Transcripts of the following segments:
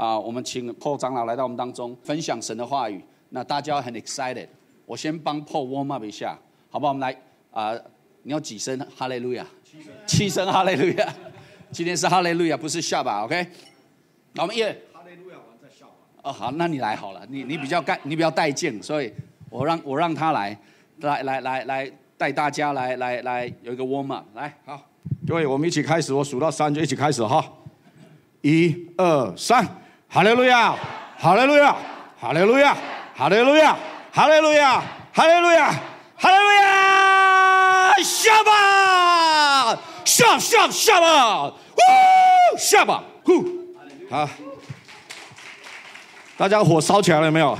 啊，我们请 Paul 长老来到我们当中分享神的话语，那大家很 excited。我先帮 Paul warm up 一下，好不好？我们来啊，你要几声哈雷路亚？七声，七声哈雷路亚。今天是哈雷路亚，不是下巴，OK？那我们耶，哈雷路亚完再下巴。哦，好，那你来好了。你你比较干，你比较带劲，所以我让我让他来，来来来来带大家来来来有一个 warm up。来，好，各位，我们一起开始，我数到三就一起开始哈，一二三。哈利路亚，哈利路亚，哈利路亚，哈利路亚，哈利路亚，哈利路亚，哈利路亚，下吧，下下下吧，呜，下吧，呼，好，大家火烧起来了没有？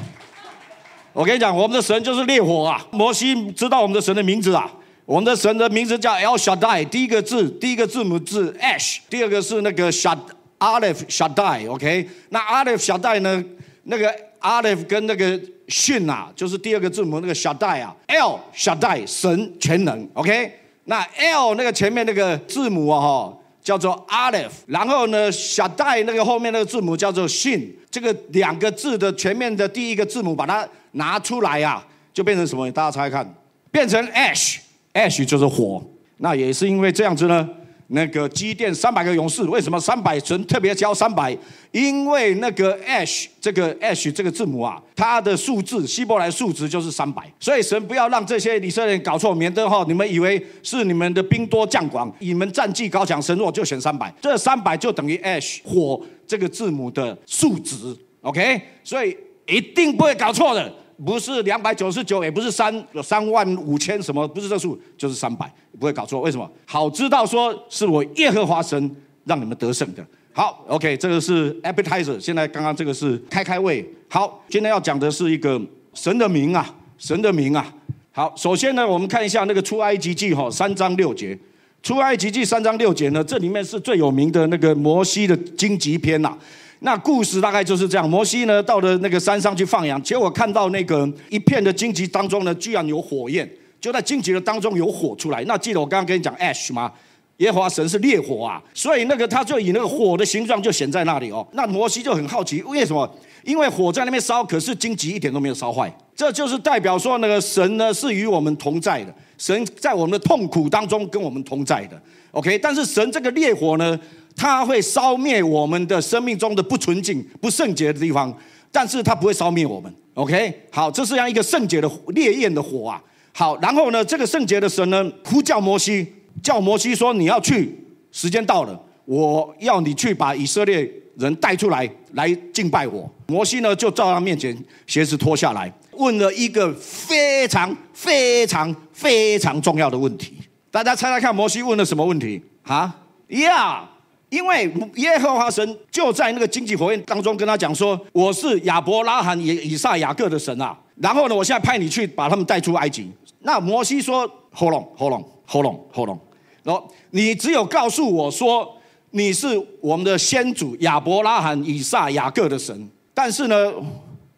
我跟你讲，我们的神就是烈火啊！摩西知道我们的神的名字啊，我们的神的名字叫 L-shaddai，第一个字，第一个字母是 Ash，第二个是那个 shad。Aleph Shaddai，OK？那 Aleph Shaddai 呢？那个 Aleph 跟那个 Shin 啊，就是第二个字母那个 Shaddai 啊，L Shaddai 神全能，OK？那 L 那个前面那个字母啊，叫做 Aleph，然后呢 Shaddai 那个后面那个字母叫做 Shin，这个两个字的前面的第一个字母把它拿出来啊，就变成什么？大家猜看，变成 Ash，Ash 就是火。那也是因为这样子呢。那个机电三百个勇士，为什么三百神特别交三百？因为那个 Ash 这个 Ash 这个字母啊，它的数字希伯来数值就是三百，所以神不要让这些以色列人搞错，免得哈你们以为是你们的兵多将广，你们战绩高强，神若就选三百，这三百就等于 Ash 火这个字母的数值，OK？所以一定不会搞错的。不是两百九十九，也不是三三万五千什么，不是这数，就是三百，不会搞错。为什么？好知道说是我耶和华神让你们得胜的。好，OK，这个是 appetizer，现在刚刚这个是开开胃。好，今天要讲的是一个神的名啊，神的名啊。好，首先呢，我们看一下那个出埃及记哈，三章六节，出埃及记三章六节呢，这里面是最有名的那个摩西的荆棘篇呐。那故事大概就是这样。摩西呢，到了那个山上去放羊，结果看到那个一片的荆棘当中呢，居然有火焰，就在荆棘的当中有火出来。那记得我刚刚跟你讲 ash 吗？耶和华神是烈火啊，所以那个他就以那个火的形状就显在那里哦。那摩西就很好奇，为什么？因为火在那边烧，可是荆棘一点都没有烧坏，这就是代表说那个神呢是与我们同在的，神在我们的痛苦当中跟我们同在的。OK，但是神这个烈火呢？它会烧灭我们的生命中的不纯净、不圣洁的地方，但是它不会烧灭我们。OK，好，这是样一个圣洁的烈焰的火啊。好，然后呢，这个圣洁的神呢，呼叫摩西，叫摩西说：“你要去，时间到了，我要你去把以色列人带出来，来敬拜我。”摩西呢，就照他面前鞋子脱下来，问了一个非常、非常、非常重要的问题。大家猜猜看，摩西问了什么问题？哈，呀！因为耶和华神就在那个荆棘火焰当中跟他讲说：“我是亚伯拉罕以以撒雅各的神啊！”然后呢，我现在派你去把他们带出埃及。那摩西说：“Hold on, hold on, hold on, hold on。然后你只有告诉我说你是我们的先祖亚伯拉罕以撒雅各的神，但是呢，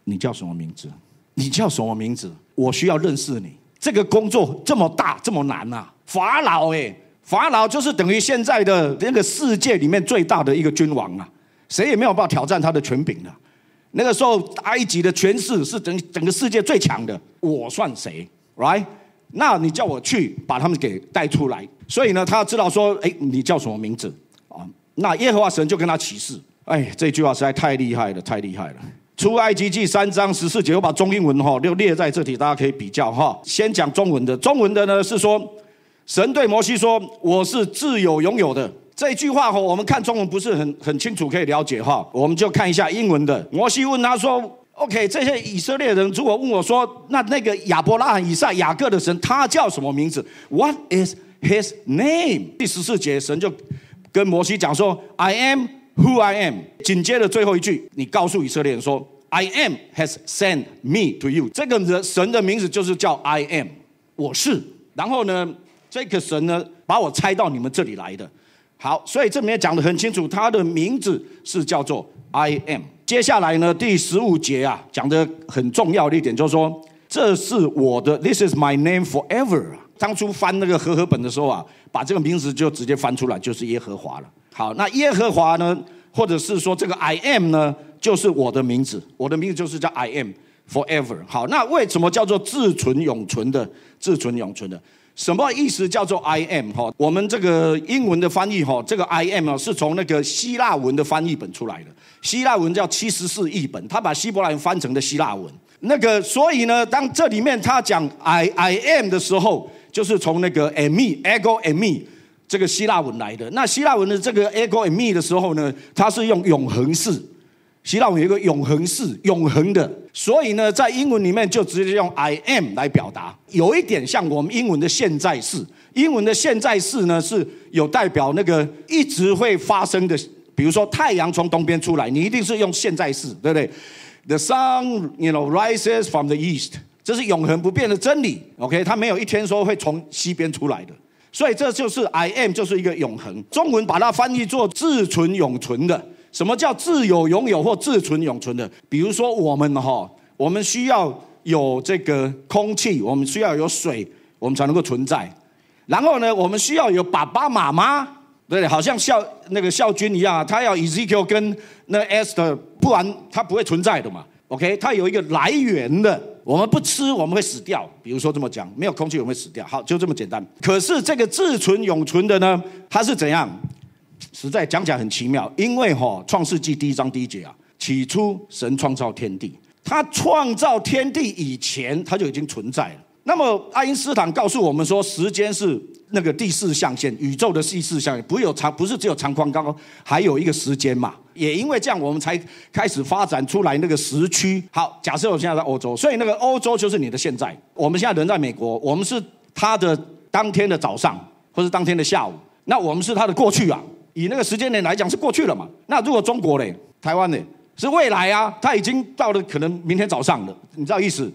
你叫什么名字？你叫什么名字？我需要认识你。这个工作这么大这么难呐！法老哎。”法老就是等于现在的那个世界里面最大的一个君王啊，谁也没有办法挑战他的权柄啊。那个时候，埃及的权势是整整个世界最强的，我算谁？Right？那你叫我去把他们给带出来。所以呢，他知道说，哎，你叫什么名字啊？那耶和华神就跟他起誓。哎，这句话实在太厉害了，太厉害了。出埃及记三章十四节，我把中英文哈就列在这里，大家可以比较哈。先讲中文的，中文的呢是说。神对摩西说：“我是自有拥有的。”这句话哈，我们看中文不是很很清楚，可以了解哈。我们就看一下英文的。摩西问他说：“OK，这些以色列人，如果问我说，那那个亚伯拉罕、以撒、雅各的神，他叫什么名字？”What is his name？第十四节，神就跟摩西讲说：“I am who I am。”紧接着最后一句，你告诉以色列人说：“I am has sent me to you。”这个人，神的名字就是叫 I am，我是。然后呢？这个神呢，把我差到你们这里来的，好，所以这里面讲的很清楚，他的名字是叫做 I am。接下来呢，第十五节啊，讲的很重要的一点就是说，这是我的，This is my name forever。当初翻那个和合本的时候啊，把这个名字就直接翻出来，就是耶和华了。好，那耶和华呢，或者是说这个 I am 呢，就是我的名字，我的名字就是叫 I am forever。好，那为什么叫做自存永存的？自存永存的？什么意思叫做 I am？哈，我们这个英文的翻译哈，这个 I am 啊，是从那个希腊文的翻译本出来的。希腊文叫七十四译本，他把希伯来文翻成的希腊文。那个所以呢，当这里面他讲 I I am 的时候，就是从那个 a me”、“ego at me” 这个希腊文来的。那希腊文的这个 “ego at me” 的时候呢，它是用永恒式。希望有一个永恒式、永恒的，所以呢，在英文里面就直接用 I am 来表达。有一点像我们英文的现在式，英文的现在式呢是有代表那个一直会发生的比如说太阳从东边出来，你一定是用现在式，对不对？The sun, you know, rises from the east。这是永恒不变的真理。OK，它没有一天说会从西边出来的，所以这就是 I am 就是一个永恒。中文把它翻译做自存永存的。什么叫自有拥有或自存永存的？比如说我们哈，我们需要有这个空气，我们需要有水，我们才能够存在。然后呢，我们需要有爸爸妈妈，对，好像孝那个孝军一样，他要 Ezekiel 跟那 Est，不然他不会存在的嘛。OK，他有一个来源的。我们不吃我们会死掉，比如说这么讲，没有空气我们会死掉。好，就这么简单。可是这个自存永存的呢，它是怎样？实在讲起来很奇妙，因为哈《创世纪》第一章第一节啊，起初神创造天地，他创造天地以前他就已经存在了。那么爱因斯坦告诉我们说，时间是那个第四象限，宇宙的第四象限不有长，不是只有长宽高，还有一个时间嘛。也因为这样，我们才开始发展出来那个时区。好，假设我现在在欧洲，所以那个欧洲就是你的现在。我们现在人在美国，我们是他的当天的早上，或是当天的下午，那我们是他的过去啊。以那个时间点来讲，是过去了嘛？那如果中国嘞、台湾嘞，是未来啊，它已经到了可能明天早上了，你知道意思？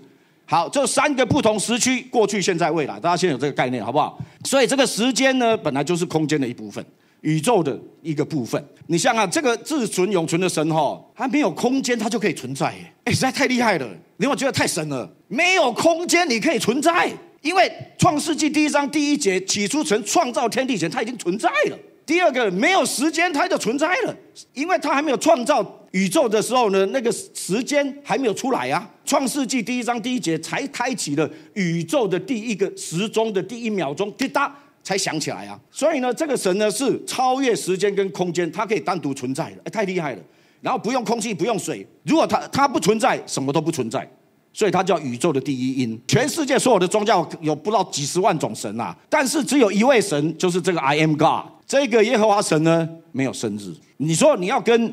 好，这三个不同时区，过去、现在、未来，大家先有这个概念，好不好？所以这个时间呢，本来就是空间的一部分，宇宙的一个部分。你像啊，这个自存永存的神哈，它没有空间，它就可以存在，哎，实在太厉害了。你有没有觉得太神了，没有空间你可以存在，因为创世纪第一章第一节，起初从创造天地前，它已经存在了。第二个没有时间，它就存在了，因为他还没有创造宇宙的时候呢，那个时间还没有出来啊。创世纪第一章第一节才开启了宇宙的第一个时钟的第一秒钟，滴答才响起来啊。所以呢，这个神呢是超越时间跟空间，它可以单独存在的，太厉害了。然后不用空气，不用水，如果它它不存在，什么都不存在，所以它叫宇宙的第一因。全世界所有的宗教有不知道几十万种神呐，但是只有一位神，就是这个 I am God。这个耶和华神呢没有生日，你说你要跟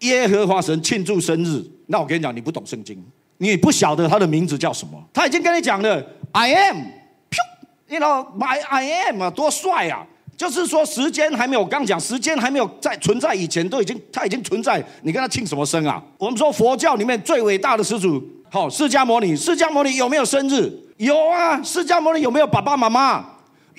耶和华神庆祝生日，那我跟你讲，你不懂圣经，你不晓得他的名字叫什么。他已经跟你讲了，I am，you know my I am 啊，多帅啊！就是说时间还没有，我刚讲时间还没有在存在以前，都已经他已经存在，你跟他庆什么生啊？我们说佛教里面最伟大的始祖，好，释迦牟尼，释迦牟尼有没有生日？有啊，释迦牟尼有没有爸爸妈妈？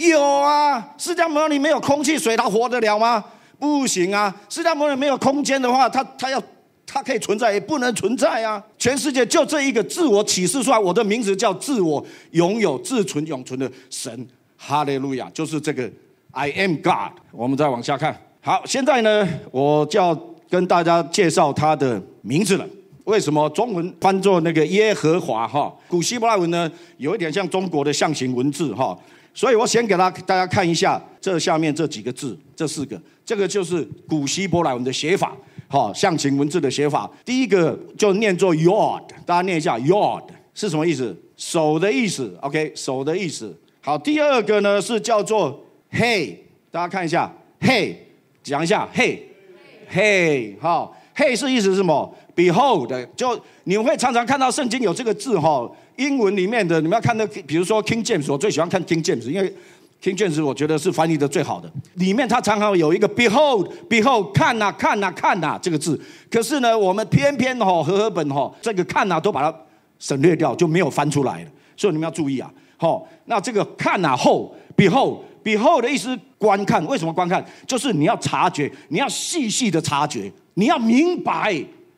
有啊，释迦牟尼没有空气水，他活得了吗？不行啊！释迦牟尼没有空间的话，他他要他可以存在，也不能存在啊！全世界就这一个自我启示出来，我的名字叫自我拥有自存永存的神，哈利路亚，就是这个 I am God。我们再往下看，好，现在呢，我就要跟大家介绍他的名字了。为什么中文翻作那个耶和华？哈，古希伯来文呢，有一点像中国的象形文字，哈。所以我先给他大家看一下这下面这几个字，这四个，这个就是古希伯来文的写法，好象形文字的写法。第一个就念作 y o d 大家念一下 y o d 是什么意思？手的意思，OK，手的意思。好，第二个呢是叫做 he，大家看一下 he，讲一下 he，he，好 he 是意思是么？Behold，就你会常常看到圣经有这个字哈。英文里面的你们要看的，比如说 King James，我最喜欢看 King James，因为 King James 我觉得是翻译的最好的。里面它常常有一个 behold，behold，看呐，看呐，看呐这个字。可是呢，我们偏偏哦、和合本哦、这个看呐都把它省略掉，就没有翻出来了。所以你们要注意啊，好，那这个看呐后 behold，behold 的意思观看，为什么观看？就是你要察觉，你要细细的察觉，你要明白，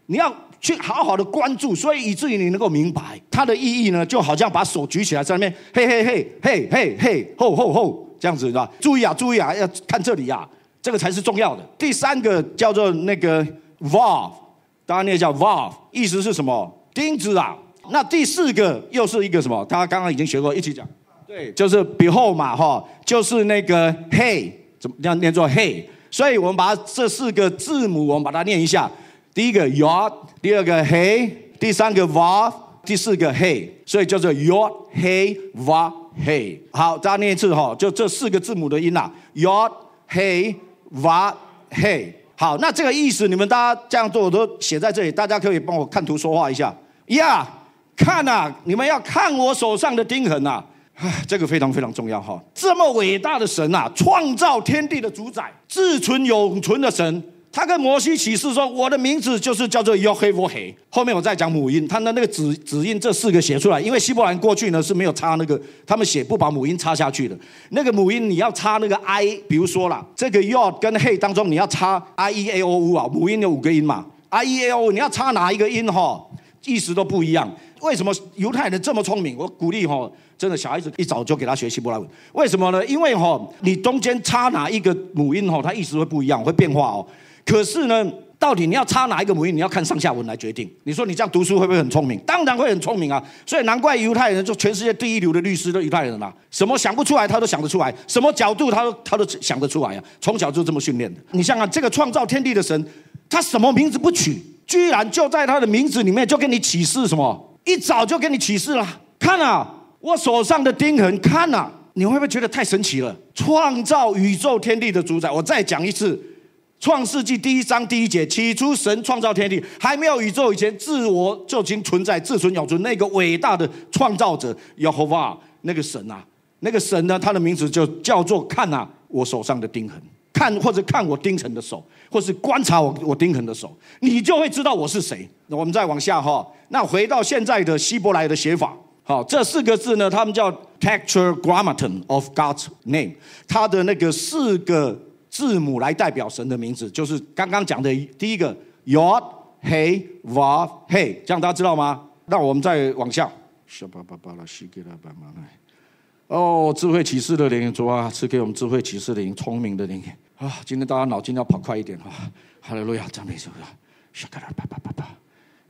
你要。去好好的关注，所以以至于你能够明白它的意义呢，就好像把手举起来上面，嘿嘿嘿嘿嘿嘿吼吼吼这样子，是吧？注意啊，注意啊，要看这里呀，这个才是重要的。第三个叫做那个 v o v e l 大家念一下 v o v e 意思是什么？钉子啊。那第四个又是一个什么？他刚刚已经学过，一起讲。对，就是 b e h o l e 嘛，哈，就是那个 he，怎么样念作 he？所以我们把这四个字母，我们把它念一下。第一个 y，第二个 h，e 第三个 v，第四个 h，e 所以叫做 y o h e v a h。e 好，再念一次哈，就这四个字母的音呐，y o h e v a h。e 好，那这个意思你们大家这样做，我都写在这里，大家可以帮我看图说话一下呀。看呐，你们要看我手上的钉痕呐，这个非常非常重要哈。这么伟大的神呐，创造天地的主宰，自存永存的神。他跟摩西启示说：“我的名字就是叫做 y e h v a h 后面我再讲母音，他的那个指指印这四个写出来，因为希伯兰过去呢是没有插那个，他们写不把母音插下去的。那个母音你要插那个 i，比如说啦，这个 y o h 跟 h e y 当中你要插 i e a o u 啊，母音有五个音嘛，i e a o，你要插哪一个音哈，意思都不一样。为什么犹太人这么聪明？我鼓励哈，真的小孩子一早就给他学希伯来文。为什么呢？因为哈，你中间插哪一个母音哈，它意思会不一样，会变化哦。可是呢，到底你要插哪一个母音？你要看上下文来决定。你说你这样读书会不会很聪明？当然会很聪明啊！所以难怪犹太人就全世界第一流的律师，都犹太人啊，什么想不出来他都想得出来，什么角度他都他都想得出来呀。从小就这么训练的。你想想，这个创造天地的神，他什么名字不取，居然就在他的名字里面就给你启示什么？一早就给你启示了。看啊，我手上的钉痕，看啊，你会不会觉得太神奇了？创造宇宙天地的主宰，我再讲一次。创世纪第一章第一节：起初，神创造天地，还没有宇宙以前，自我就已经存在，自存、永存。那个伟大的创造者，耶和华，那个神啊，那个神呢，他的名字就叫做“看啊，我手上的钉痕，看或者看我钉痕的手，或是观察我我钉痕的手，你就会知道我是谁。”我们再往下哈，那回到现在的希伯来的写法，好，这四个字呢，他们叫 “Tetragrammaton of God's name”，他的那个四个。字母来代表神的名字，就是刚刚讲的第一个，Yod, Hey, Vav, Hey，这样大家知道吗？那我们再往下 s h u k a l a bababala，赐给老板妈哦，智慧启示的灵主啊，赐给我们智慧启示灵，聪明的灵啊！今天大家脑筋要跑快一点哈。哈利路亚，赞美主啊 s h u k a l a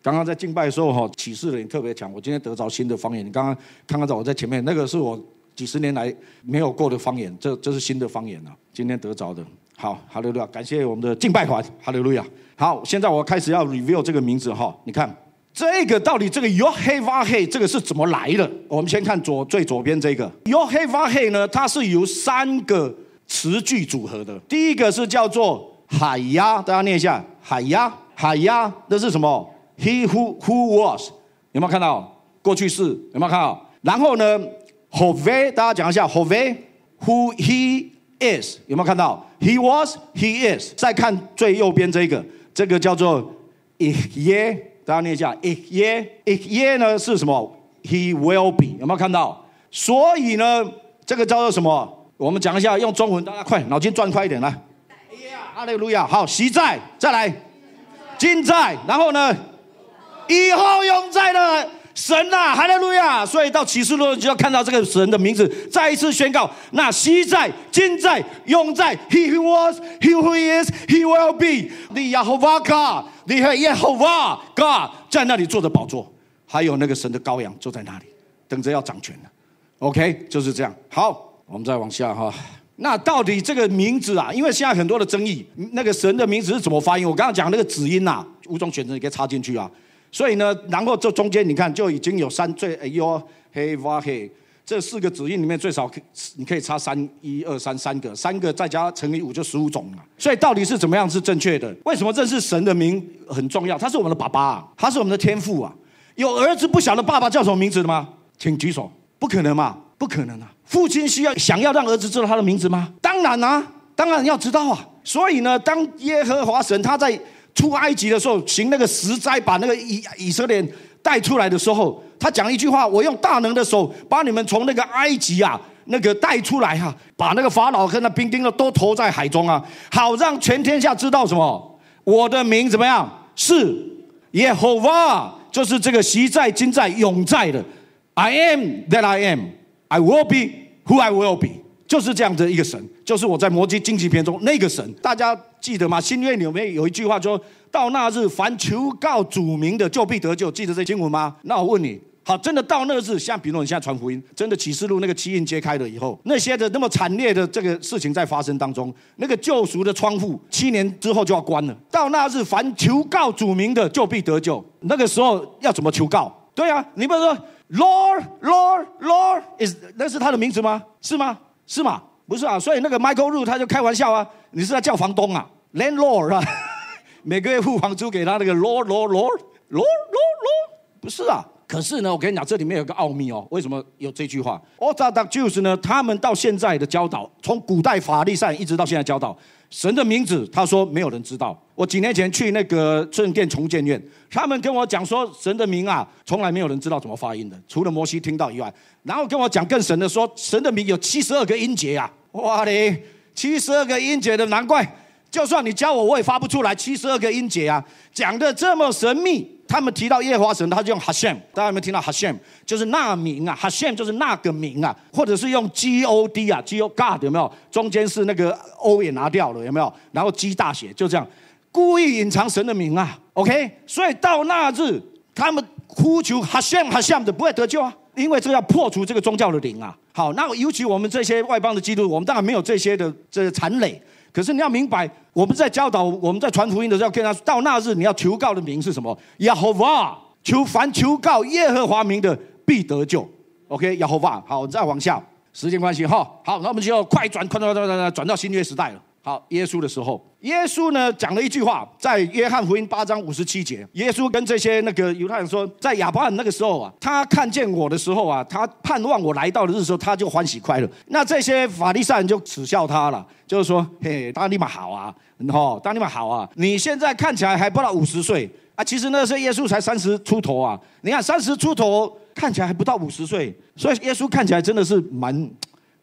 刚刚在敬拜的时候哈，启示灵特别强。我今天得着新的方言，你刚刚看看到我在前面，那个是我。几十年来没有过的方言，这这是新的方言啊，今天得着的，好哈利路亚，感谢我们的敬拜团哈利路亚。好，现在我开始要 reveal 这个名字哈，你看这个到底这个 y o h e a h 这个是怎么来的？我们先看左最左边这个 y o h e a h 呢，它是由三个词句组合的。第一个是叫做海鸭，大家念一下海鸭海鸭，那是什么？He who who was 有没有看到过去式？有没有看到？然后呢？h o v e 大家讲一下 h o v e w h o he is，有没有看到？He was，he is。再看最右边这个，这个叫做 Ihye，大家念一下 Ihye，Ihye 呢是什么？He will be，有没有看到？所以呢，这个叫做什么？我们讲一下，用中文，大家快脑筋转快一点来。阿肋路亚，好，习在，再来，今在，然后呢，以后永在的。神呐，哈利路亚！所以到启示录就要看到这个神的名字，再一次宣告：那昔在、今在、永在。He who was, he who is, he will be. The Yahovah God, the Yahovah God，在那里坐着宝座，还有那个神的羔羊坐在那里，等着要掌权的。OK，就是这样。好，我们再往下哈。那到底这个名字啊，因为现在很多的争议，那个神的名字是怎么发音？我刚刚讲那个子音呐，五种选择你可以插进去啊。所以呢，然后这中间你看就已经有三最哎哟嘿哇嘿，这四个指印里面最少可你可以差三一二三三个，三个再加乘以五就十五种了。所以到底是怎么样是正确的？为什么认识神的名很重要？他是我们的爸爸，他是我们的天父啊！有儿子不晓得爸爸叫什么名字的吗？请举手。不可能嘛？不可能啊！父亲需要想要让儿子知道他的名字吗？当然啊，当然要知道啊。所以呢，当耶和华神他在。出埃及的时候，行那个十灾，把那个以以色列带出来的时候，他讲一句话：我用大能的手把你们从那个埃及啊，那个带出来哈，把那个法老和那兵丁的都投在海中啊，好让全天下知道什么，我的名怎么样？是耶和华，就是这个实在、今在、永在的。I am that I am, I will be who I will be. 就是这样的一个神，就是我在摩西经几篇中那个神，大家记得吗？新约里面有一句话，说到那日，凡求告主名的，就必得救。记得这经文吗？那我问你，好，真的到那日，像比如你现在传福音，真的启示录那个七印揭开了以后，那些的那么惨烈的这个事情在发生当中，那个救赎的窗户七年之后就要关了。到那日，凡求告主名的，就必得救。那个时候要怎么求告？对啊，你不是说，Lord，Lord，Lord，是那是他的名字吗？是吗？是吗？不是啊，所以那个 Michael o u 他就开玩笑啊，你是在叫房东啊，landlord 啊，每个月付房租给他那个 lord lord lord lord lord，不是啊。可是呢，我跟你讲，这里面有个奥秘哦。为什么有这句话？Old t e d u c m e n t 呢，他们到现在的教导，从古代法律上一直到现在教导，神的名字，他说没有人知道。我几年前去那个圣殿重建院，他们跟我讲说，神的名啊，从来没有人知道怎么发音的，除了摩西听到以外。然后跟我讲更神的，说神的名有七十二个音节啊！哇嘞，七十二个音节的，难怪就算你教我，我也发不出来七十二个音节啊！讲的这么神秘。他们提到耶和华神，他就用哈谢 m 大家有没有听到哈谢 m 就是那名啊，哈谢 m 就是那个名啊，或者是用 G O D 啊，G O God 有没有？中间是那个 O 也拿掉了，有没有？然后 G 大写，就这样，故意隐藏神的名啊。OK，所以到那日，他们呼求哈 a s 哈谢 m 的不会得救啊，因为这要破除这个宗教的灵啊。好，那尤其我们这些外邦的基督徒，我们当然没有这些的这残累。可是你要明白，我们在教导、我们在传福音的时候，跟他说：“到那日，你要求告的名是什么？耶和华，求凡求告耶和华名的，必得救。” OK，耶和华。好，再往下，时间关系，哈，好，那我们就要快转，快转，转转转，转到新约时代了。好，耶稣的时候，耶稣呢讲了一句话，在约翰福音八章五十七节，耶稣跟这些那个犹太人说，在亚伯拉罕那个时候啊，他看见我的时候啊，他盼望我来到的时候，他就欢喜快乐。那这些法利赛人就耻笑他了，就是说，嘿，当尼玛好啊，哦，当尼玛好啊，你现在看起来还不到五十岁啊，其实那时候耶稣才三十出头啊。你看三十出头看起来还不到五十岁，所以耶稣看起来真的是蛮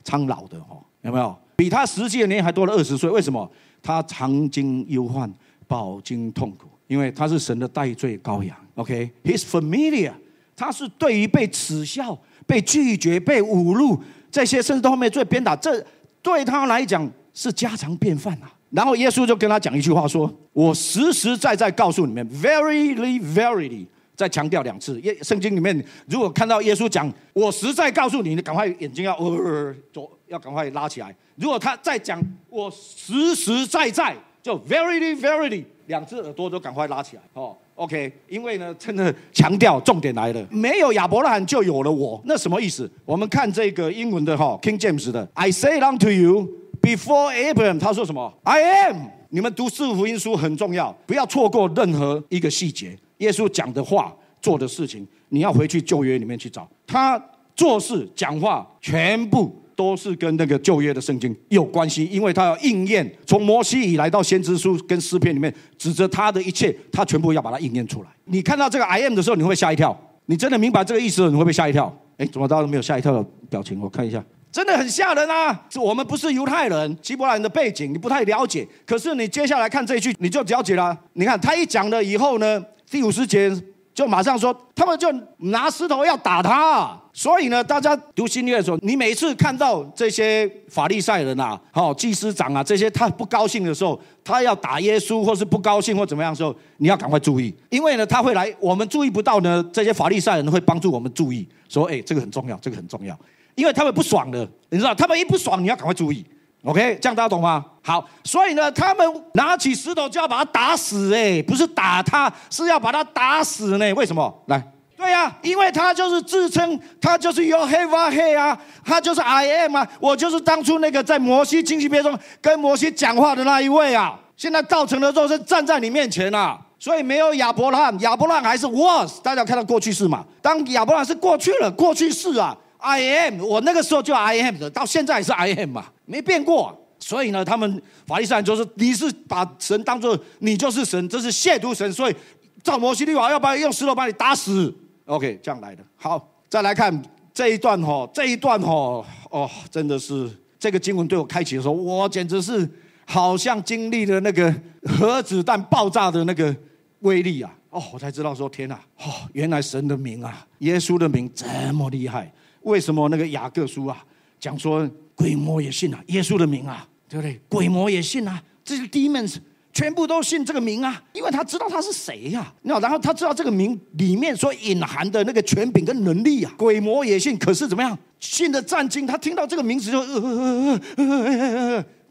苍老的哦，有没有？比他实际的年龄还多了二十岁，为什么？他常经忧患，饱经痛苦，因为他是神的代罪羔羊。OK，His familiar，他是对于被耻笑、被拒绝、被侮辱这些，甚至到后面最鞭打，这对他来讲是家常便饭啊。然后耶稣就跟他讲一句话，说我实实在在告诉你们，veryly，veryly，再强调两次。耶，圣经里面如果看到耶稣讲我实在告诉你，你赶快眼睛要呃左。要赶快拉起来！如果他再讲，我实实在在就 veryly veryly 两只耳朵都赶快拉起来哦。OK，因为呢，真的强调重点来了，没有亚伯拉罕就有了我，那什么意思？我们看这个英文的哈，King James 的，I say unto you，before Abraham，他说什么？I am。你们读四福音书很重要，不要错过任何一个细节，耶稣讲的话、做的事情，你要回去旧约里面去找。他做事、讲话全部。都是跟那个旧约的圣经有关系，因为他要应验。从摩西以来到先知书跟诗篇里面，指着他的一切，他全部要把它应验出来。你看到这个 I M 的时候，你会吓一跳。你真的明白这个意思，你会不会吓一跳？哎，怎么大家都没有吓一跳的表情？我看一下，真的很吓人啊！是我们不是犹太人，希伯人的背景你不太了解，可是你接下来看这句你就了解了。你看他一讲了以后呢，第五十节。就马上说，他们就拿石头要打他。所以呢，大家读新约的时候，你每次看到这些法利赛人啊，好祭司长啊这些，他不高兴的时候，他要打耶稣，或是不高兴或怎么样时候，你要赶快注意，因为呢，他会来，我们注意不到呢。这些法利赛人会帮助我们注意，说，哎，这个很重要，这个很重要，因为他们不爽的，你知道，他们一不爽，你要赶快注意。OK，这样大家懂吗？好，所以呢，他们拿起石头就要把他打死，哎，不是打他，是要把他打死呢？为什么？来，对呀，因为他就是自称，他就是 Your Have e 啊，他就是 I am 啊，我就是当初那个在摩西经训篇中跟摩西讲话的那一位啊，现在造成了肉身站在你面前啊，所以没有亚伯拉罕，亚伯拉罕还是 Was，大家看到过去式嘛？当亚伯拉罕是过去了，过去式啊，I am，我那个时候就 I am 的，到现在也是 I am 嘛。没变过，所以呢，他们法利赛人就是你是把神当做你就是神，这是亵渎神。”所以，照摩西律法，要不然用石头把你打死。OK，这样来的。好，再来看这一段哈，这一段哈，哦，真的是这个经文对我开启的时候，我简直是好像经历了那个核子弹爆炸的那个威力啊！哦，我才知道说，天哪，哦，原来神的名啊，耶稣的名这么厉害。为什么那个雅各书啊讲说？鬼魔也信啊，耶稣的名啊，对不对？鬼魔也信啊，这些 demons 全部都信这个名啊，因为他知道他是谁呀。那然后他知道这个名里面所隐含的那个权柄跟能力啊。鬼魔也信，可是怎么样？信的战惊，他听到这个名字就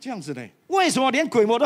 这样子呢？为什么连鬼魔都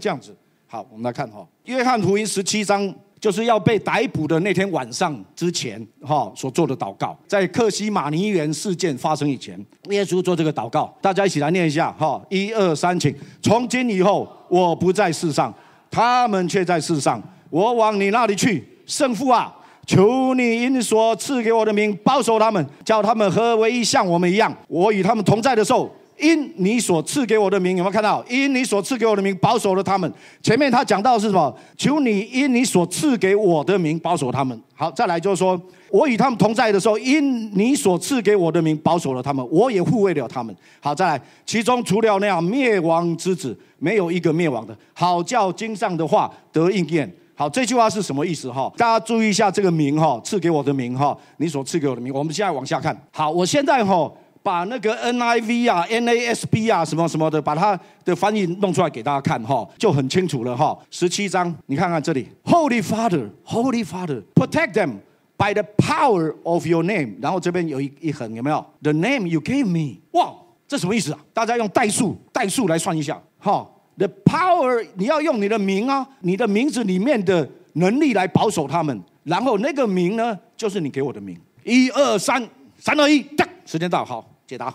这样子？好，我们来看哈，《约翰福音》十七章。就是要被逮捕的那天晚上之前，哈所做的祷告，在克西马尼园事件发生以前，耶稣做这个祷告，大家一起来念一下，哈，一二三，请。从今以后，我不在世上，他们却在世上。我往你那里去，圣父啊，求你因所赐给我的名保守他们，叫他们和一像我们一样。我与他们同在的时候。因你所赐给我的名，有没有看到？因你所赐给我的名，保守了他们。前面他讲到是什么？求你因你所赐给我的名保守他们。好，再来就是说，我与他们同在的时候，因你所赐给我的名保守了他们，我也护卫了他们。好，再来，其中除了那样灭亡之子，没有一个灭亡的。好，叫经上的话得应验。好，这句话是什么意思？哈，大家注意一下这个名哈，赐给我的名哈，你所赐给我的名。我们现在往下看。好，我现在哈。把那个 NIV 啊、NASB 啊什么什么的，把它的翻译弄出来给大家看哈，就很清楚了哈。十七章，你看看这里，Holy Father，Holy Father，protect them by the power of your name。然后这边有一一横，有没有？The name you gave me，哇，这什么意思啊？大家用代数代数来算一下哈，The power 你要用你的名啊，你的名字里面的能力来保守他们。然后那个名呢，就是你给我的名。一二三，三二一，时间到，好。回答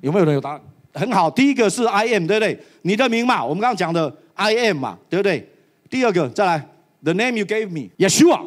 有没有人有答？案？很好，第一个是 I am，对不对？你的名嘛，我们刚刚讲的 I am 嘛，对不对？第二个再来，the name you gave me，Yeshua，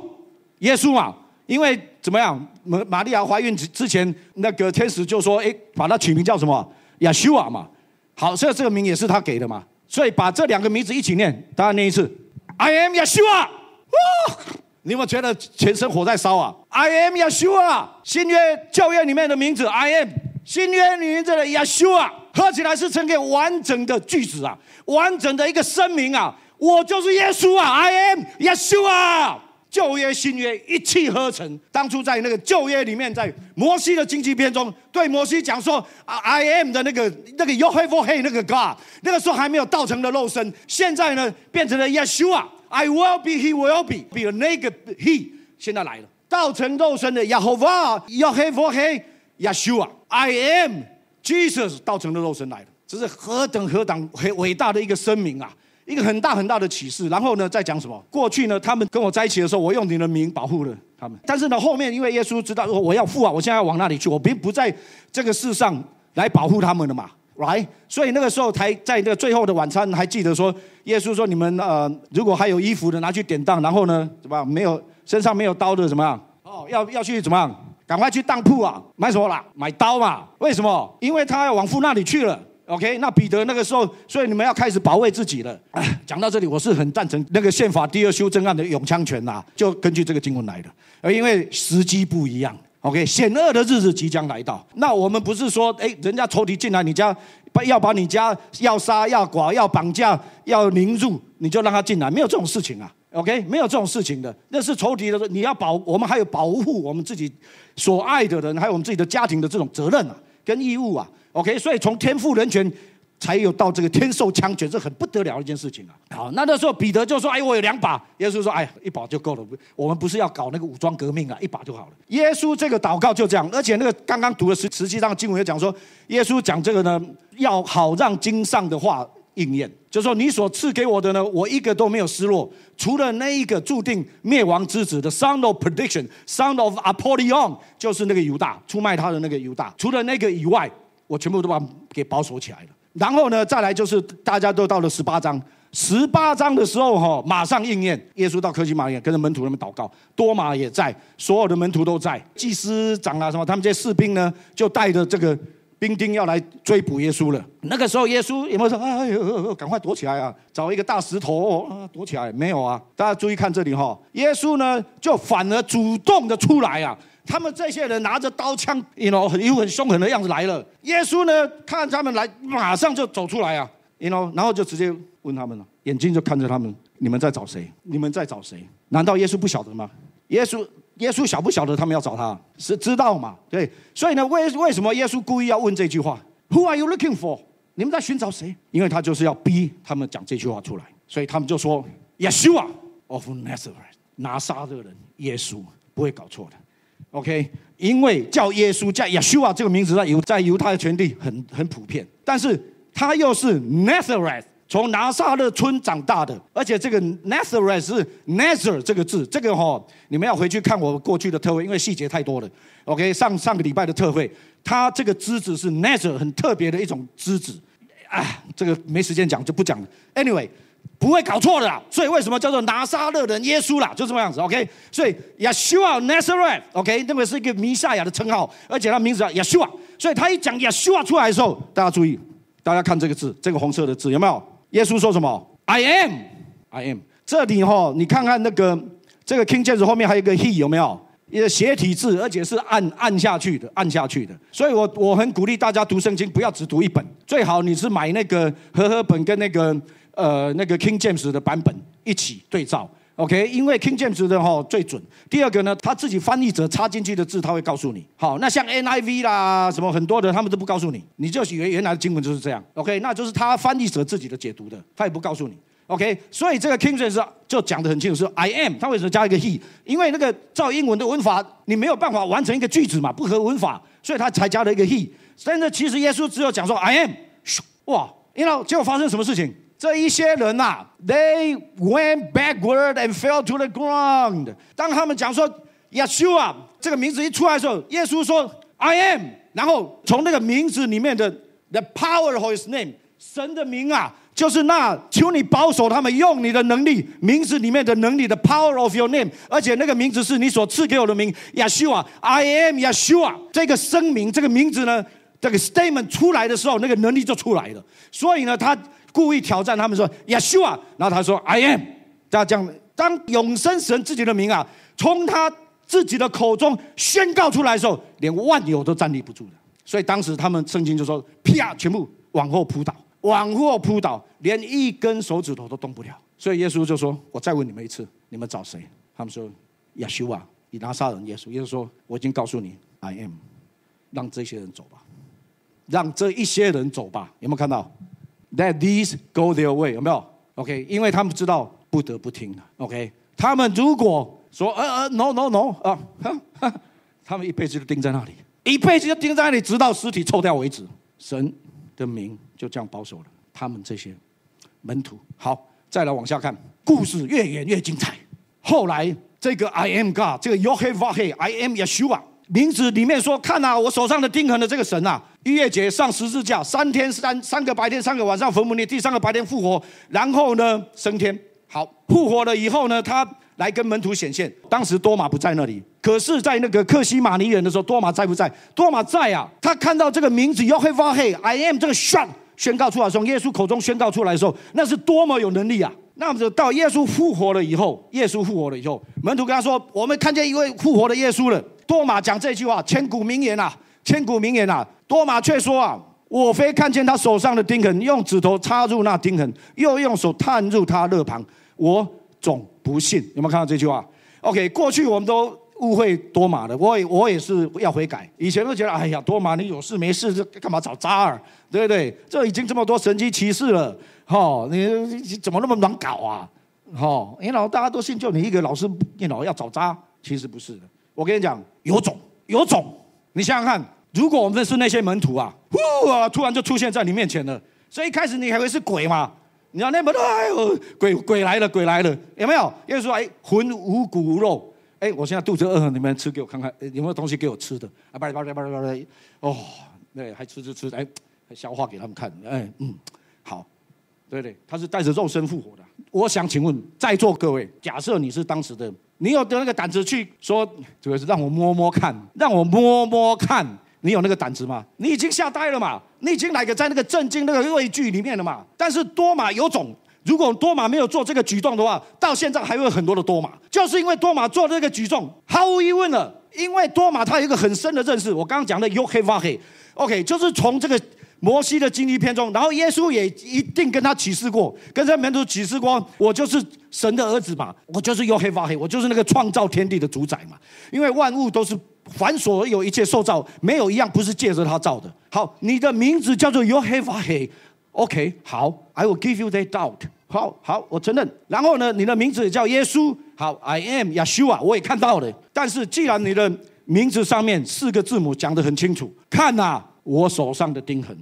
耶稣嘛，因为怎么样？玛利亚怀孕之之前，那个天使就说，诶，把它取名叫什么？Yeshua 嘛。好，所以这个名也是他给的嘛。所以把这两个名字一起念，大家念一次，I am Yeshua。哇，你有没有觉得全身火在烧啊？I am Yeshua，新约教约里面的名字，I am。新约里面这个 y e 啊，合起来是成个完整的句子啊，完整的一个声明啊，我就是耶稣啊，I am Yeshua。旧约、新约一气呵成。当初在那个旧约里面，在摩西的经济篇中，对摩西讲说 i am 的那个那个 Yahweh for He 那个 God，那个时候还没有道成的肉身。现在呢，变成了 Yeshua，I will be，He will be，b 比那个 He 现在来了，道成肉身的 y e h w e h y a h w e h for He Yeshua。I am Jesus，道成了肉身来的，这是何等何等伟伟大的一个声明啊！一个很大很大的启示。然后呢，再讲什么？过去呢，他们跟我在一起的时候，我用你的名保护了他们。但是呢，后面因为耶稣知道我要赴啊，我现在要往那里去，我并不在这个世上来保护他们的嘛，right？所以那个时候才在那个最后的晚餐，还记得说，耶稣说：“你们呃，如果还有衣服的，拿去典当；然后呢，怎么没有身上没有刀的，怎么样？哦，要要去怎么样？”赶快去当铺啊！买什么啦？买刀嘛！为什么？因为他要往富那里去了。OK，那彼得那个时候，所以你们要开始保卫自己了。讲到这里，我是很赞成那个宪法第二修正案的永枪权呐，就根据这个经文来的。而因为时机不一样，OK，险恶的日子即将来到。那我们不是说，哎，人家仇敌进来，你家要把你家要杀要剐要绑架要凌辱，你就让他进来？没有这种事情啊。OK，没有这种事情的，那是仇敌的候，你要保，我们还有保护我们自己所爱的人，还有我们自己的家庭的这种责任啊，跟义务啊。OK，所以从天赋人权才有到这个天授枪权，这很不得了一件事情啊。好，那那时候彼得就说：“哎，我有两把。”耶稣说：“哎，一把就够了。我们不是要搞那个武装革命啊，一把就好了。”耶稣这个祷告就这样，而且那个刚刚读的实实际上经文也讲说，耶稣讲这个呢，要好让经上的话。应验，就说你所赐给我的呢，我一个都没有失落，除了那一个注定灭亡之子的 sound of prediction，sound of Apollyon，就是那个犹大出卖他的那个犹大，除了那个以外，我全部都把给保守起来了。然后呢，再来就是大家都到了十八章，十八章的时候哈，马上应验，耶稣到科西马亚跟着门徒他们祷告，多马也在，所有的门徒都在，祭司长啊什么，他们这些士兵呢，就带着这个。兵丁要来追捕耶稣了。那个时候，耶稣有没有说：“哎呦，赶快躲起来啊，找一个大石头躲起来？”没有啊！大家注意看这里哈，耶稣呢就反而主动的出来啊。他们这些人拿着刀枪，you know，又很凶狠的样子来了。耶稣呢看他们来，马上就走出来啊，you know，然后就直接问他们了，眼睛就看着他们：“你们在找谁？你们在找谁？难道耶稣不晓得吗？”耶稣。耶稣晓不晓得他们要找他？是知道嘛？对，所以呢，为为什么耶稣故意要问这句话？Who are you looking for？你们在寻找谁？因为他就是要逼他们讲这句话出来，所以他们就说：Yeshua of Nazareth，拿撒勒人耶稣，不会搞错的。OK，因为叫耶稣叫 Yeshua 这个名字在犹在犹太的全地很很普遍，但是他又是 Nazareth。从拿撒勒村长大的，而且这个 Nazareth 是 Nazareth 这个字，这个哈，你们要回去看我过去的特会，因为细节太多了。OK，上上个礼拜的特会，他这个枝子是 Nazareth 很特别的一种枝子，啊，这个没时间讲就不讲了。Anyway，不会搞错的啦。所以为什么叫做拿撒勒人耶稣啦？就这么样子。OK，所以 Yeshua Nazareth OK，那个是一个弥撒亚的称号，而且他名字叫 Yeshua，所以他一讲 Yeshua 出来的时候，大家注意，大家看这个字，这个红色的字有没有？耶稣说什么？I am, I am。这里哈，你看看那个这个 King James 后面还有一个 he 有没有？也斜体字，而且是按按下去的，按下去的。所以，我我很鼓励大家读圣经，不要只读一本，最好你是买那个和合本跟那个呃那个 King James 的版本一起对照。OK，因为 King James 的吼最准。第二个呢，他自己翻译者插进去的字他会告诉你。好，那像 NIV 啦什么很多的，他们都不告诉你，你就以为原来的经文就是这样。OK，那就是他翻译者自己的解读的，他也不告诉你。OK，所以这个 King James 就讲得很清楚，说 I am，他为什么加一个 He？因为那个照英文的文法，你没有办法完成一个句子嘛，不合文法，所以他才加了一个 He。但是其实耶稣只有讲说 I am，哇，那结果发生什么事情？这一些人呐，They went backward and fell to the ground。当他们讲说“ Yeshua 这个名字一出来的时候，耶稣说 “I am”。然后从那个名字里面的 “the power of His name”，神的名啊，就是那求你保守他们，用你的能力，名字里面的能力的 “power of Your name”。而且那个名字是你所赐给我的名“ y e s h u a i am y e s h u a 这个声明，这个名字呢，这个 statement 出来的时候，那个能力就出来了。所以呢，他。故意挑战他们说：“耶修啊！”然后他说：“I am。”这样，当永生神自己的名啊，从他自己的口中宣告出来的时候，连万有都站立不住的。所以当时他们圣经就说：“啪！”全部往后扑倒，往后扑倒，连一根手指头都动不了。所以耶稣就说：“我再问你们一次，你们找谁？”他们说：“耶修啊，以拿撒人耶稣。”耶稣说：“我已经告诉你，I am。让这些人走吧，让这一些人走吧。有没有看到？” That these go their way 有没有？OK，因为他们知道不得不听了。OK，他们如果说呃呃，no no no，啊，他们一辈子就钉在那里，一辈子就钉在那里，直到尸体臭掉为止。神的名就这样保守了。他们这些门徒，好，再来往下看，故事越演越精彩。后来这个 I am God，这个 Yahweh y a h e i am y e s h u a 名字里面说，看呐，我手上的钉痕的这个神呐。逾越节上十字架，三天三三个白天，三个晚上，坟墓里第三个白天复活，然后呢升天。好，复活了以后呢，他来跟门徒显现。当时多马不在那里，可是，在那个克西马尼园的时候，多马在不在？多马在啊！他看到这个名字，Yohei a h e i i Am，这个宣宣告出来，从耶稣口中宣告出来的时候，那是多么有能力啊！那么到耶稣复活了以后，耶稣复活了以后，门徒跟他说：“我们看见一位复活的耶稣了。”多马讲这句话，千古名言啊！千古名言啊。多马却说：“啊，我非看见他手上的钉痕，用指头插入那钉痕，又用手探入他肋旁，我总不信。”有没有看到这句话？OK，过去我们都误会多马的，我也我也是要悔改。以前都觉得：“哎呀，多马你有事没事，干嘛找扎儿？对不对？这已经这么多神机骑士了，哈！你怎么那么难搞啊？哈！你老大家都信，就你一个老师，你老要找扎，其实不是的。我跟你讲，有种，有种。”你想想看，如果我们认识那些门徒啊，呼啊，突然就出现在你面前了，所以一开始你还会是鬼嘛？你要那么多哎呦，鬼鬼来了，鬼来了，有没有？又为说哎，魂无骨肉，哎，我现在肚子饿，你们吃给我看看，有没有东西给我吃的？啊，叭叭叭叭叭叭，哦，对，还吃吃吃，哎，还消化给他们看，哎，嗯，好，对对？他是带着肉身复活的。我想请问在座各位，假设你是当时的。你有的那个胆子去说，主要是让我摸摸看，让我摸摸看，你有那个胆子吗？你已经吓呆了嘛？你已经来个在那个震惊那个畏惧里面了嘛？但是多马有种，如果多马没有做这个举动的话，到现在还有很多的多马，就是因为多马做这个举动，毫无疑问了，因为多马他有一个很深的认识，我刚刚讲的 v a 发黑，OK，就是从这个。摩西的经历篇中，然后耶稣也一定跟他启示过，跟这门徒启示过，我就是神的儿子嘛，我就是又黑发黑，我就是那个创造天地的主宰嘛，因为万物都是凡所有一切受造，没有一样不是借着他造的。好，你的名字叫做 v 黑 h 黑，OK，好，I will give you that doubt，好好，我承认。然后呢，你的名字叫耶稣，好，I am y e s h u a 我也看到了。但是既然你的名字上面四个字母讲得很清楚，看啊，我手上的钉痕。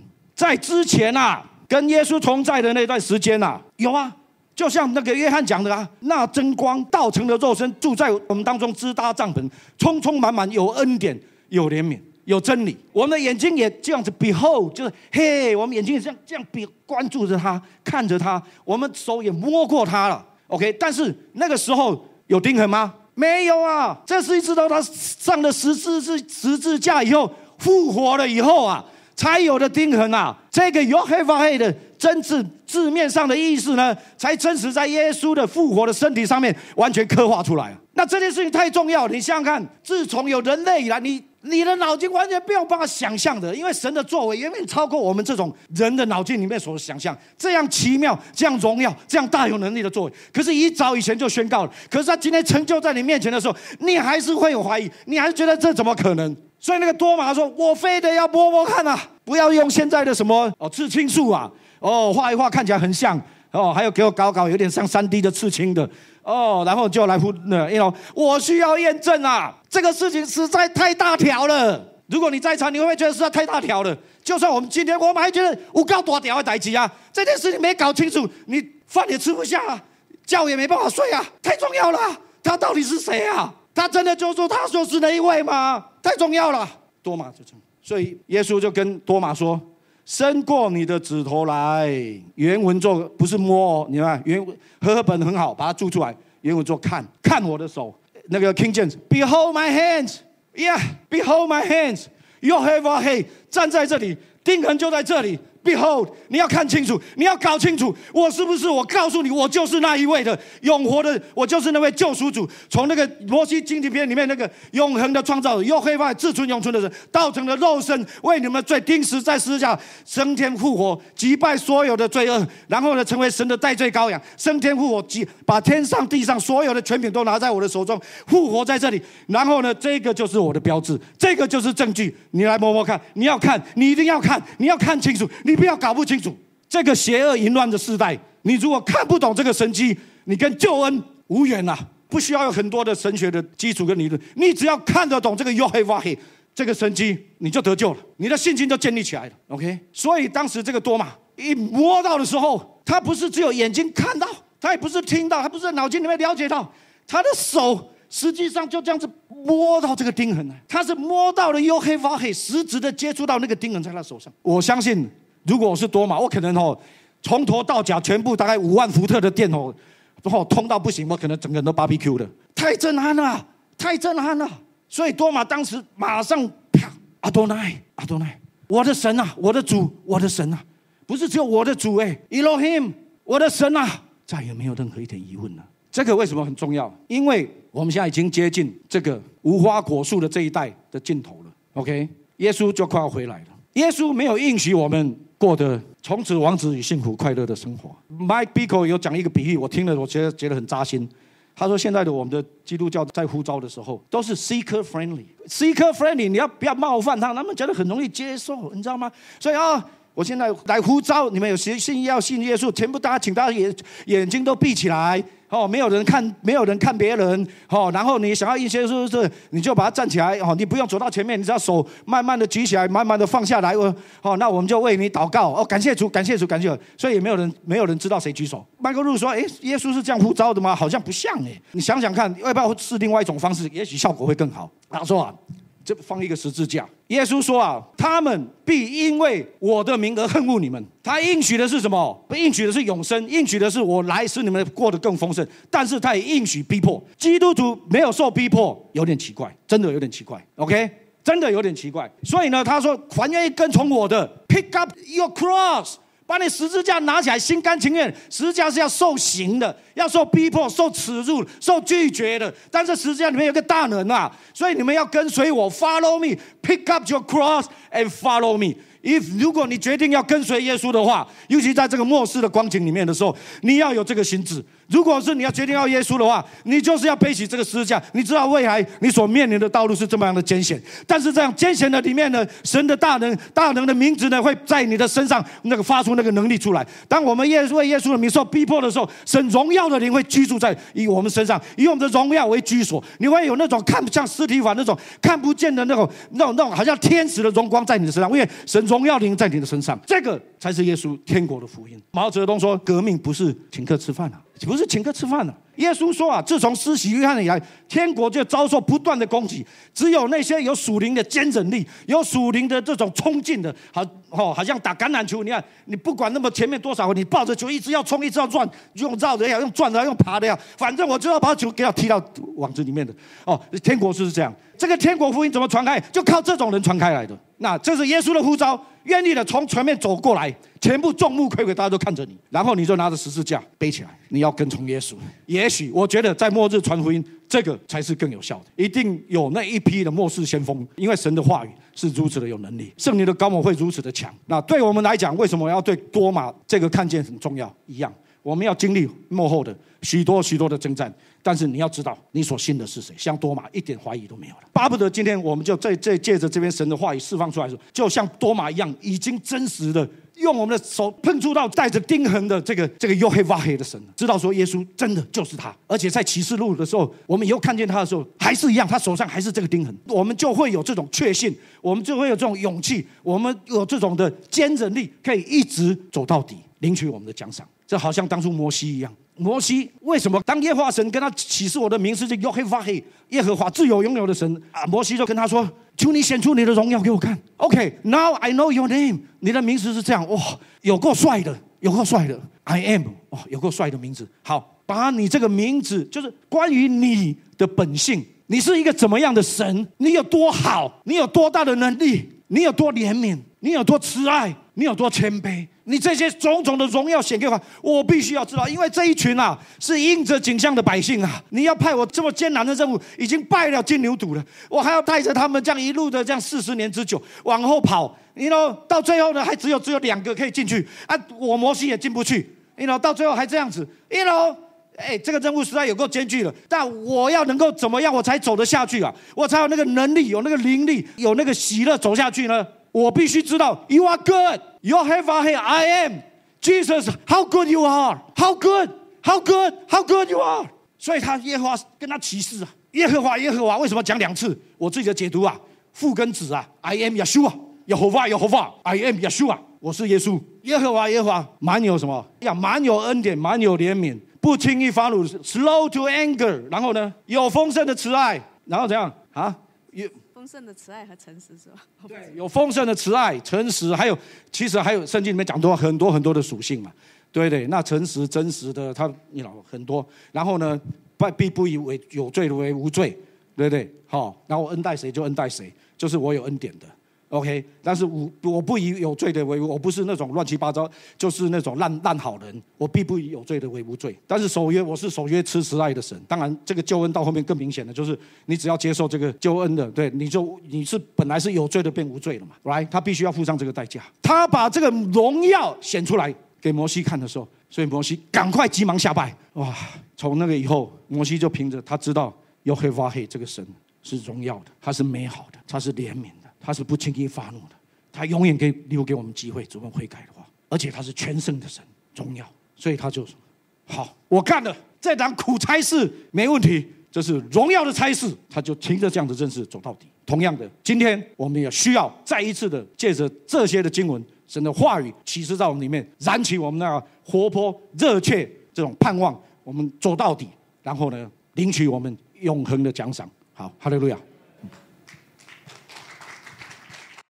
在之前啊，跟耶稣同在的那段时间啊，有啊，就像那个约翰讲的啊，那真光道成的肉身住在我们当中，支搭帐篷，充充满满有恩典、有怜悯、有真理。我们的眼睛也这样子，Behold，就是嘿，我们眼睛也这样这样关注着他，看着他，我们手也摸过他了。OK，但是那个时候有钉痕吗？没有啊，这是一直到他上了十字字十字架以后复活了以后啊。才有的钉衡啊！这个 “your h v e a h 的真字字面上的意思呢，才真实在耶稣的复活的身体上面完全刻画出来那这件事情太重要你想想看，自从有人类以来，你你的脑筋完全没有办法想象的，因为神的作为远远超过我们这种人的脑筋里面所想象，这样奇妙、这样荣耀、这样大有能力的作为。可是，一早以前就宣告了，可是他今天成就在你面前的时候，你还是会有怀疑，你还是觉得这怎么可能？所以，那个多马说：“我非得要摸摸看呐！”不要用现在的什么哦，刺青术啊，哦，画一画看起来很像哦，还有给我搞搞有点像三 d 的刺青的哦，然后就来呼那一种，我需要验证啊，这个事情实在太大条了。如果你在场，你会不会觉得实在太大条了？就算我们今天，我还觉得我够多条的代志啊，这件事情没搞清楚，你饭也吃不下啊，觉也没办法睡啊，太重要了。他到底是谁啊？他真的就说他就是那一位吗？太重要了。多嘛就成。所以耶稣就跟多马说：“伸过你的指头来。”原文做不是摸，你看原文和合本很好，把它注出来。原文做“看，看我的手。”那个 King James，“Behold my hands, yeah. Behold my hands. You have a hand. 站在这里，钉痕就在这里。” Behold！你要看清楚，你要搞清楚，我是不是？我告诉你，我就是那一位的永活的，我就是那位救赎主。从那个摩西经济篇里面，那个永恒的创造又黑化自存永存的人，造成了肉身为你们罪钉死在十字架，升天复活，击败所有的罪恶，然后呢，成为神的代罪羔羊，升天复活，把天上地上所有的权柄都拿在我的手中，复活在这里。然后呢，这个就是我的标志，这个就是证据。你来摸摸看，你要看，你一定要看，你要看清楚。你不要搞不清楚这个邪恶淫乱的时代，你如果看不懂这个神机，你跟救恩无缘呐。不需要有很多的神学的基础跟理论，你只要看得懂这个黝黑发黑这个神机，你就得救了，你的信心就建立起来了。OK，所以当时这个多玛一摸到的时候，他不是只有眼睛看到，他也不是听到，他不是脑筋里面了解到，他的手实际上就这样子摸到这个钉痕，他是摸到了黝黑发黑，实质的接触到那个钉痕在他手上。我相信。如果是多玛，我可能哦，从头到脚全部大概五万伏特的电哦，哦通到不行，我可能整个人都 b 比 Q b 了，太震撼了，太震撼了。所以多玛当时马上，啪，阿多奈，阿多奈，我的神啊，我的主，我的神啊，不是只有我的主哎，Elohim，我的神啊，再也没有任何一点疑问了。这个为什么很重要？因为我们现在已经接近这个无花果树的这一代的尽头了。OK，耶稣就快要回来了。耶稣没有应许我们。过的从此王子与幸福快乐的生活。Mike b i c k o 有讲一个比喻，我听了我觉得觉得很扎心。他说现在的我们的基督教在呼召的时候都是 seeker friendly，seeker friendly，你要不要冒犯他？他们觉得很容易接受，你知道吗？所以啊。我现在来呼召你们，有信要信耶稣，全部大家，请大家眼眼睛都闭起来，哦，没有人看，没有人看别人，哦，然后你想要一些是不是？你就把他站起来，哦，你不用走到前面，你只要手慢慢的举起来，慢慢的放下来，哦，哦，那我们就为你祷告，哦，感谢主，感谢主，感谢。所以也没有人，没有人知道谁举手。麦克路说，诶，耶稣是这样呼召的吗？好像不像诶，你想想看，要不要是另外一种方式？也许效果会更好。他说啊。放一个十字架。耶稣说啊，他们必因为我的名而恨恶你们。他应许的是什么？应许的是永生，应许的是我来使你们过得更丰盛。但是他也应许逼迫。基督徒没有受逼迫，有点奇怪，真的有点奇怪。OK，真的有点奇怪。所以呢，他说凡愿意跟从我的，Pick up your cross。把你十字架拿起来，心甘情愿。十字架是要受刑的，要受逼迫、受耻辱、受拒绝的。但是十字架里面有个大能啊，所以你们要跟随我，Follow me. Pick up your cross and follow me. If 如果你决定要跟随耶稣的话，尤其在这个末世的光景里面的时候，你要有这个心志。如果是你要决定要耶稣的话，你就是要背起这个十字架。你知道未来你所面临的道路是这么样的艰险，但是这样艰险的里面呢，神的大能、大能的名字呢，会在你的身上那个发出那个能力出来。当我们耶稣、为耶稣的名受逼迫的时候，神荣耀的灵会居住在以我们身上，以我们的荣耀为居所。你会有那种看不像尸体法那种看不见的那种、那种、那种，好像天使的荣光在你的身上，因为神荣耀灵在你的身上，这个才是耶稣天国的福音。毛泽东说：“革命不是请客吃饭啊。”不是请客吃饭的。耶稣说啊，自从施洗约翰以来，天国就遭受不断的攻击。只有那些有属灵的坚忍力、有属灵的这种冲劲的，好哦，好像打橄榄球。你看，你不管那么前面多少，你抱着球一直要冲，一直要转，用绕的呀，用转的呀，用爬的呀，反正我就要把球给他踢到网子里面的。哦，天国就是这样。这个天国福音怎么传开？就靠这种人传开来的。那这是耶稣的呼召。愿意的从前面走过来，全部众目睽睽，大家都看着你，然后你就拿着十字架背起来，你要跟从耶稣。也许我觉得在末日传福音，这个才是更有效的。一定有那一批的末世先锋，因为神的话语是如此的有能力，圣灵的高某会如此的强。那对我们来讲，为什么要对多马这个看见很重要一样？我们要经历幕后的许多许多的征战。但是你要知道，你所信的是谁？像多马一点怀疑都没有了，巴不得今天我们就这这借着这边神的话语释放出来，的时候，就像多马一样，已经真实的用我们的手碰触到带着钉痕的这个这个犹黑瓦黑的神，知道说耶稣真的就是他。而且在启示录的时候，我们又看见他的时候，还是一样，他手上还是这个钉痕，我们就会有这种确信，我们就会有这种勇气，我们有这种的坚忍力，可以一直走到底，领取我们的奖赏。这好像当初摩西一样。摩西为什么当耶和华神跟他启示我的名字，是黝黑发黑？耶和华自由拥有的神啊！摩西就跟他说：“求你显出你的荣耀给我看。”OK，Now I know your name。你的名字是这样哇，有够帅的，有够帅的，I am，哇，有够帅的名字。好，把你这个名字，就是关于你的本性，你是一个怎么样的神？你有多好？你有多大的能力？你有多怜悯？你有多慈爱？你有多谦卑？你这些种种的荣耀显给我，我必须要知道，因为这一群啊是应着景象的百姓啊。你要派我这么艰难的任务，已经拜了金牛肚了，我还要带着他们这样一路的这样四十年之久往后跑。你 know 到最后呢，还只有只有两个可以进去，啊，我摩西也进不去。你 know 到最后还这样子，你 know 哎，这个任务实在有够艰巨了。但我要能够怎么样，我才走得下去啊？我才有那个能力，有那个灵力，有那个喜乐走下去呢？我必须知道，You are good, y o u h a v e a here, I am Jesus. How good you are! How good, how good, how good you are! 所以他耶和华跟他启示啊，耶和华耶和华为什么讲两次？我自己的解读啊，父跟子啊，I am Yeshua, 耶稣啊，有活话有活话，I am y h u 啊，我是耶稣。耶和华耶和华蛮有什么呀？蛮有恩典，蛮有怜悯，不轻易发怒，slow to anger，然后呢，有丰盛的慈爱，然后怎样啊？有。丰盛的慈爱和诚实是吧？对，有丰盛的慈爱、诚实，还有其实还有圣经里面讲多很多很多的属性嘛，对对。那诚实、真实的，他你老很多。然后呢，不必不以为有罪的为无罪，对不对？好，然后恩待谁就恩待谁，就是我有恩典的。OK，但是我我不以有罪的为，我不是那种乱七八糟，就是那种烂烂好人。我必不以有罪的为无罪。但是守约，我是守约吃慈爱的神。当然，这个救恩到后面更明显的就是，你只要接受这个救恩的，对，你就你是本来是有罪的变无罪了嘛。来，他必须要付上这个代价。他把这个荣耀显出来给摩西看的时候，所以摩西赶快急忙下拜。哇，从那个以后，摩西就凭着他知道，有黑发黑这个神是荣耀的，他是美好的，他是怜悯。他是不轻易发怒的，他永远给留给我们机会，主动悔改的话。而且他是全胜的神，重要，所以他就好，我干了这档苦差事没问题，这是荣耀的差事，他就凭着这样的认识走到底。同样的，今天我们也需要再一次的借着这些的经文，神的话语启示在我们里面，燃起我们个活泼热切这种盼望，我们走到底，然后呢，领取我们永恒的奖赏。好，哈利路亚。